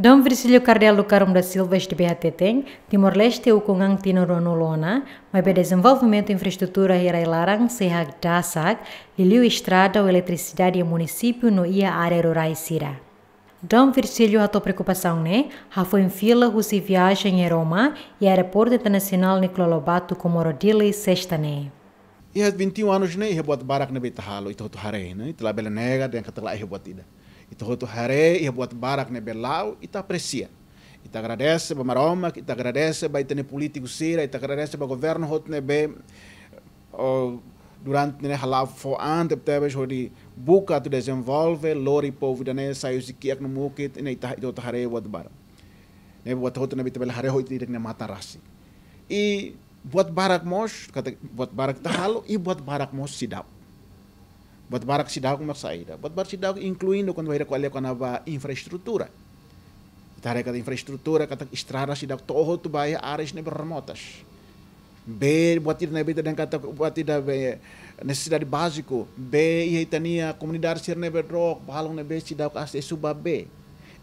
Dom Virgilio Cardelo Carmo da Silva este BAT Timor-Leste o Kungang Tinorono Lona, mas para desenvolvimento infraestrutura Hirailarang, Serra Dasag, Liliu Estrada ou Eletricidade e Município no Ia Área Rurai, Sira. Dom Virgilio a tua preocupação, né? Já foi em fila russa viagem em Roma e aeroporto internacional Nicolau Lobato com Morodila e Sexta, né? há 21 anos, né? E bota barak na Beitahalo, e tu harei, né? E tu lá bela nega, tem que tu lá e bota Ita roto hare, ia buat barak ne belau, ita aprecia. Ita agradece ba maroma, ita agradece ba itene politiku sira, ita agradece ba governo hot ne be o, durante ne halau fo ante tebe jodi buka tu desenvolve lori povo dane saiu ak no mukit ne ita ita hare buat barak. Ne buat hot ne bitbel hare hot ne mata rasi. E buat barak mos, kata buat barak tahalo, i buat barak mos sidap. Bot barak cidade uma saída. Bot barak cidade incluindo quando vai recolher quando a infraestrutura. Tarefa da infraestrutura, que estrada cidade todo tu vai áreas nem remotas. B, batir na vida kata batir da necessidade básico. B e tania comunidade ser nebe rock, balão nebe cidade acesso suba B.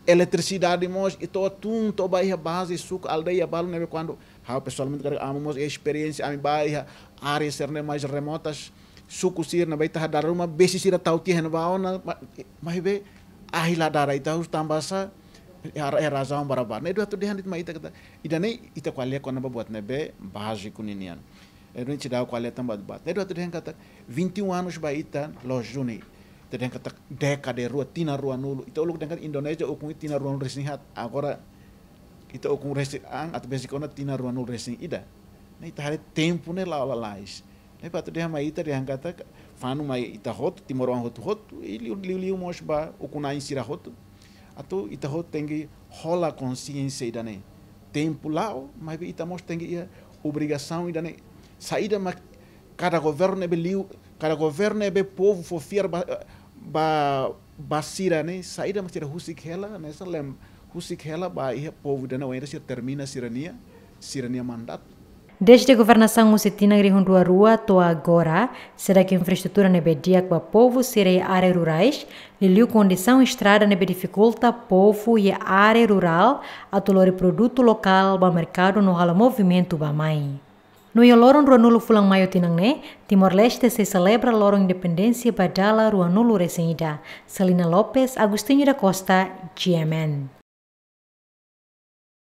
Eletricidade mos e to tum to baia base suco aldeia balão nebe quando. Ha pessoalmente amamos a experiência, a minha baia áreas ser mais remotas. suku sir na bai taha daru ruma besi sira tau ti hen bao na mai be ahila dara ita hus tambasa era ya, era ya, zam barabar na itu tu dehan dit ma ita kata idane ita kwalia kona ba buat nebe bahaji kuninian Era um tirado qual é tamba de bate. Era outro kata 21 anos juni juni, dehan kata deka de rua tina rua nulu ita uluk kata Indonesia ukung tina rua nulu resing hat. Agora ita ukung resing ang atau besi kona tina rua nulu resing ida. Nah, ita hari tempo ne lawa lais. ne pata de hama ita de hangata fanu mai ita hot timoro an hot hot e liu liu mosh ba in sira hot atu ita hot tengi rola consciência ida ne tempo lá mas ita mosh tengi ia obrigação ida ne saída mas cada governo é liu cada governo é povo fofiar ba ba ba ne saída mas tira husik hela nessa lem husik hela ba ia povo dana ne ainda se termina sirania sirania mandato Desde a governação ocetina Grihundua Rua até agora, será que a infraestrutura não bedia para o povo será áreas rurais, lhe condição estrada não dificulta povo e área rural a tolore produto local para mercado no hala movimento para mãe. No Ioloron Ruanulo Fulang Maio Tinangne, Timor-Leste se celebra Loro Independência para Badala Ruanulo Resenida. Selina Lopes, Agostinho da Costa, GMN.